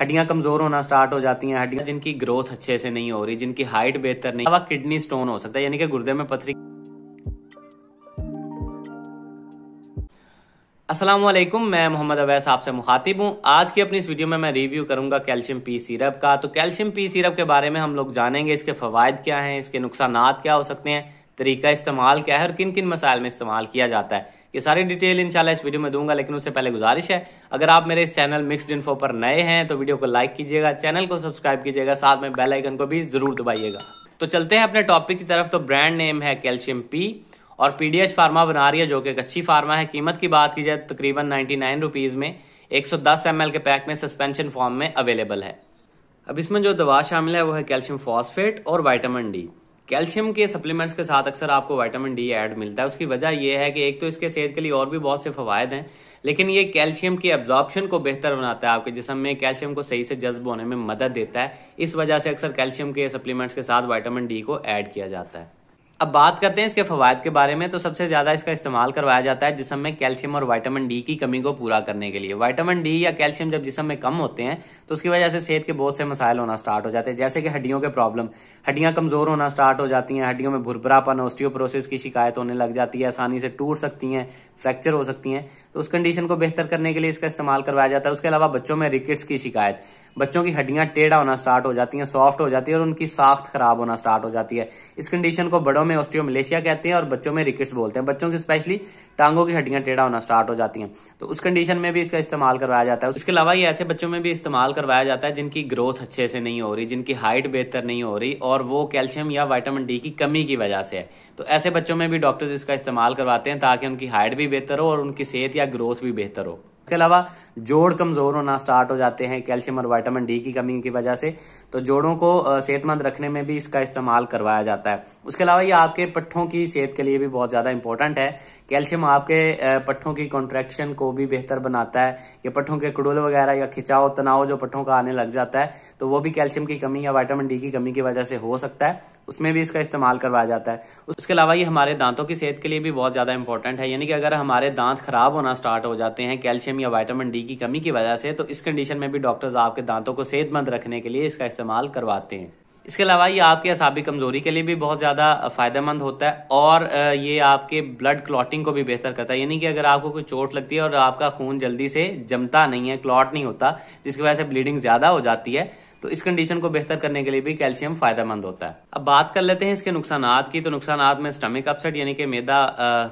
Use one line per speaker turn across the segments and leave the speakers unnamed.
हड्डियां कमजोर होना स्टार्ट हो जाती हैं हड्डियां जिनकी ग्रोथ अच्छे से नहीं हो रही जिनकी हाइट बेहतर नहीं अलावा किडनी स्टोन हो सकता है यानी कि गुर्दे में पथरी असलम मैं मोहम्मद अवैस आपसे मुखातिब हूँ आज की अपनी इस वीडियो में मैं रिव्यू करूंगा कैल्शियम पी सिरप का तो कैल्शियम पी सिरप के बारे में हम लोग जानेंगे इसके फवायद क्या हैं इसके नुकसान क्या हो सकते हैं तरीका इस्तेमाल क्या है और किन किन मसाइल में इस्तेमाल किया जाता है ये सारी डिटेल इंशाल्लाह इस वीडियो में दूंगा लेकिन उससे पहले गुजारिश है अगर आप मेरे इस चैनल मिक्सड इन्फो पर नए हैं तो वीडियो को लाइक कीजिएगा चैनल को सब्सक्राइब कीजिएगा साथ में बेल आइकन को भी जरूर दबाइएगा तो चलते हैं अपने टॉपिक की तरफ तो ब्रांड नेम है कैल्शियम पी और पीडीएच फार्मा बना रही है जो कि एक अच्छी फार्मा है कीमत की बात की जाए तकरीबन नाइनटी नाइन रुपीज़ में एक सौ दस एम एल के पैक में सस्पेंशन फॉर्म में अवेलेबल है अब इसमें जो दवा शामिल है वो है कैल्शियम फॉस्फेट और वाइटामिन डी कैल्शियम के सप्लीमेंट्स के साथ अक्सर आपको वाइटामिन डी ऐड मिलता है उसकी वजह यह है कि एक तो इसके सेहत के लिए और भी बहुत से फायदे हैं लेकिन ये कैल्शियम की एब्जॉर्प्शन को बेहतर बनाता है आपके जिसम में कैल्शियम को सही से जज्ब होने में मदद देता है इस वजह से अक्सर कैल्शियम के सप्लीमेंट्स के साथ वाइटामिन डी को ऐड किया जाता है अब बात करते हैं इसके फवायद के बारे में तो सबसे ज़्यादा इसका इस्तेमाल करवाया जाता है जिसम में कैल्शियम और वाइटामिन डी की कमी को पूरा करने के लिए वाइटामिन डी या कैल्शियम जब जिसम में कम होते हैं तो उसकी वजह से सेहत के बहुत से मसाइल होना स्टार्ट हो जाते हैं जैसे कि हड्डियों के प्रॉब्लम हड्डियां कमज़ोर होना स्टार्ट हो जाती हैं हड्डियों में भुरभरापन ऑस्टियोप्रोसिस की शिकायत होने लग जाती है आसानी से टूट सकती हैं फ्रैक्चर हो सकती हैं तो उस कंडीशन को बेहतर करने के लिए इसका इस्तेमाल करवाया जाता है उसके अलावा बच्चों में रिकेट्स की शिकायत बच्चों की हड्डियां टेढ़ा होना स्टार्ट हो जाती हैं सॉफ्ट हो जाती है और उनकी साख्त खराब होना स्टार्ट हो जाती है इस कंडीशन को बड़ों में मलेशिया कहते हैं और बच्चों में रिकेट्स बोलते हैं बच्चों की स्पेशली टांगों की हड्डियां टेढ़ा होना स्टार्ट हो जाती हैं तो उस कंडीशन में भी इसका इस्तेमाल करवाया जाता है इसके अलावा ये ऐसे बच्चों में भी इस्तेमाल करवाया जाता है जिनकी ग्रोथ अच्छे से नहीं हो रही जिनकी हाइट बेहतर नहीं हो रही और वो कैल्शियम या वाइटामिन डी की कमी की वजह से है तो ऐसे बच्चों में भी डॉक्टर्स इसका इस्तेमाल करवाते हैं ताकि उनकी हाइट भी बेहतर हो और उनकी सेहत या ग्रोथ भी बेहतर हो इसके अलावा जोड़ कमज़ोर होना स्टार्ट हो जाते हैं कैल्शियम और वाइटामिन डी की कमी की वजह से तो जोड़ों को सेहतमंद रखने में भी इसका इस्तेमाल करवाया जाता है उसके अलावा ये आपके पट्ठों की सेहत के लिए भी बहुत ज़्यादा इंपॉर्टेंट है कैल्शियम आपके पट्ठों की कॉन्ट्रैक्शन को भी बेहतर बनाता है या पट्ठों के कुड़ोल वगैरह या खिंचाव तनाव जो पट्ठों का आने लग जाता है तो वो भी कैल्शियम की कमी या वाइटामिन डी की कमी की वजह से हो सकता है उसमें भी इसका इस्तेमाल करवाया जाता है उसके अलावा ये हमारे दांतों की सेहत के लिए भी बहुत ज़्यादा इंपॉर्टेंट है यानी कि अगर हमारे दांत खराब होना स्टार्ट हो जाते हैं कैल्शियम या वाइटामिन डी की कमी की वजह से तो इस कंडीशन में भी डॉक्टर्स आपके दांतों को सेहतमंद रखने के लिए इसका इस्तेमाल करवाते हैं इसके अलावा ये आपके असाबी कमज़ोरी के लिए भी बहुत ज़्यादा फ़ायदेमंद होता है और ये आपके ब्लड क्लॉटिंग को भी बेहतर करता है यानी कि अगर आपको कोई चोट लगती है और आपका खून जल्दी से जमता नहीं है क्लॉट नहीं होता जिसकी वजह से ब्लीडिंग ज़्यादा हो जाती है तो इस कंडीशन को बेहतर करने के लिए भी कैल्शियम फायदेमंद होता है अब बात कर लेते हैं इसके नुकसान की तो नुकसान में स्टमिक अपसेट यानी कि मेदा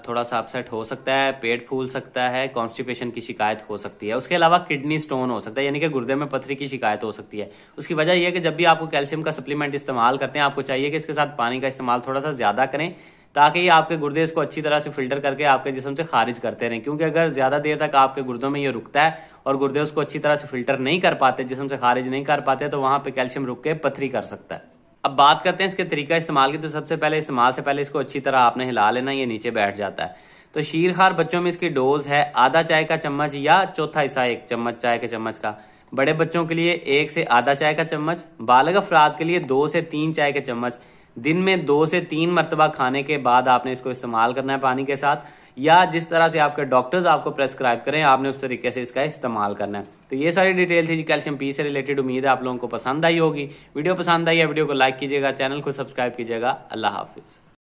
थोड़ा सा अपसेट हो सकता है पेट फूल सकता है कॉन्स्टिपेशन की शिकायत हो सकती है उसके अलावा किडनी स्टोन हो सकता है यानी कि गुर्दे में पथरी की शिकायत हो सकती है उसकी वजह यह कि जब भी आपको कैल्शियम का सप्लीमेंट इस्तेमाल करते हैं आपको चाहिए कि इसके साथ पानी का इस्तेमाल थोड़ा सा ज्यादा करें ताकि ये आपके गुर्दे इसको अच्छी तरह से फिल्टर करके आपके जिसम से खारिज करते रहें क्योंकि अगर ज्यादा देर तक आपके गुर्दों में ये रुकता है और गुर्दे उसको अच्छी तरह से फिल्टर नहीं कर पाते जिसम से खारिज नहीं कर पाते तो वहां पर कैल्शियम रुक के पथरी कर सकता है अब बात करते हैं इसके तरीका इस्तेमाल की तो सबसे पहले इस्तेमाल से पहले इसको अच्छी तरह आपने हिला लेना ये नीचे बैठ जाता है तो शीरखार बच्चों में इसकी डोज है आधा चाय का चम्मच या चौथा हिस्सा एक चम्मच चाय के चम्मच का बड़े बच्चों के लिए एक से आधा चाय का चम्मच बालक अफराद के लिए दो से तीन चाय के चम्मच दिन में दो से तीन मरतबा खाने के बाद आपने इसको इस्तेमाल करना है पानी के साथ या जिस तरह से आपके डॉक्टर्स आपको प्रेस्क्राइब करें आपने उस तरीके से इसका इस्तेमाल करना है तो ये सारी डिटेल थी जी कैल्शियम पी से रिलेटेड उम्मीद है आप लोगों को पसंद आई होगी वीडियो पसंद आई है वीडियो को लाइक कीजिएगा चैनल को सब्सक्राइब कीजिएगा अल्लाह हाफिज़